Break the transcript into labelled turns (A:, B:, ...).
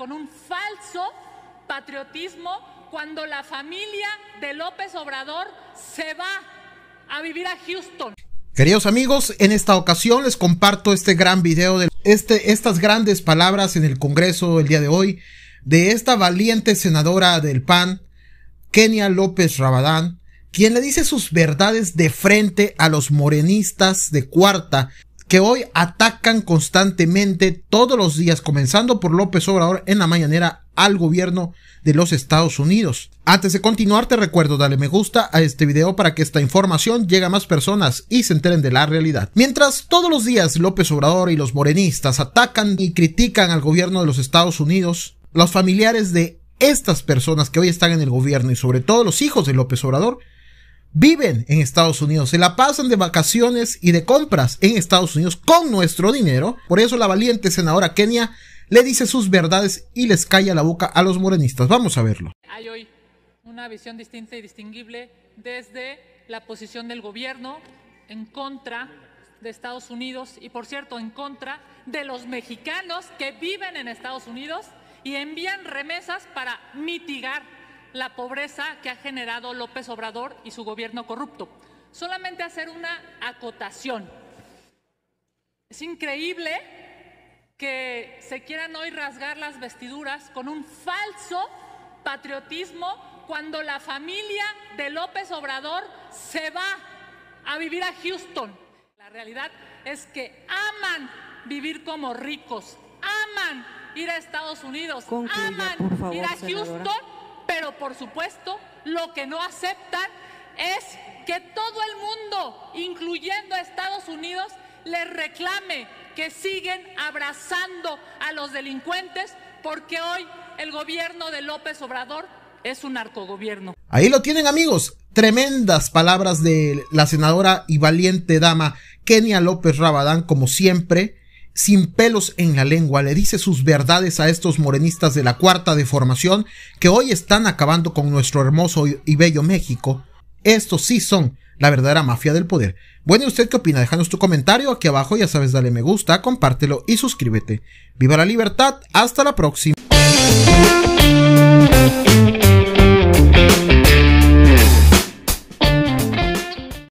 A: con un falso patriotismo cuando la familia de López Obrador se va a vivir a Houston.
B: Queridos amigos, en esta ocasión les comparto este gran video de este, estas grandes palabras en el Congreso el día de hoy de esta valiente senadora del PAN, Kenia López Rabadán, quien le dice sus verdades de frente a los morenistas de cuarta que hoy atacan constantemente todos los días, comenzando por López Obrador en la mañanera al gobierno de los Estados Unidos. Antes de continuar, te recuerdo, dale me gusta a este video para que esta información llegue a más personas y se enteren de la realidad. Mientras todos los días López Obrador y los morenistas atacan y critican al gobierno de los Estados Unidos, los familiares de estas personas que hoy están en el gobierno y sobre todo los hijos de López Obrador viven en Estados Unidos, se la pasan de vacaciones y de compras en Estados Unidos con nuestro dinero. Por eso la valiente senadora Kenia le dice sus verdades y les calla la boca a los morenistas. Vamos a verlo.
A: Hay hoy una visión distinta y distinguible desde la posición del gobierno en contra de Estados Unidos y, por cierto, en contra de los mexicanos que viven en Estados Unidos y envían remesas para mitigar la pobreza que ha generado López Obrador y su gobierno corrupto. Solamente hacer una acotación. Es increíble que se quieran hoy rasgar las vestiduras con un falso patriotismo cuando la familia de López Obrador se va a vivir a Houston. La realidad es que aman vivir como ricos, aman ir a Estados Unidos, aman ir a Houston pero por supuesto lo que no aceptan es que todo el mundo, incluyendo a Estados Unidos, les reclame que siguen abrazando a los delincuentes porque hoy el gobierno de López Obrador es un narcogobierno.
B: Ahí lo tienen amigos, tremendas palabras de la senadora y valiente dama Kenia López Rabadán, como siempre, sin pelos en la lengua, le dice sus verdades a estos morenistas de la cuarta deformación que hoy están acabando con nuestro hermoso y bello México. Estos sí son la verdadera mafia del poder. Bueno, ¿y usted qué opina? Déjanos tu comentario aquí abajo, ya sabes, dale me gusta, compártelo y suscríbete. Viva la libertad, hasta la próxima.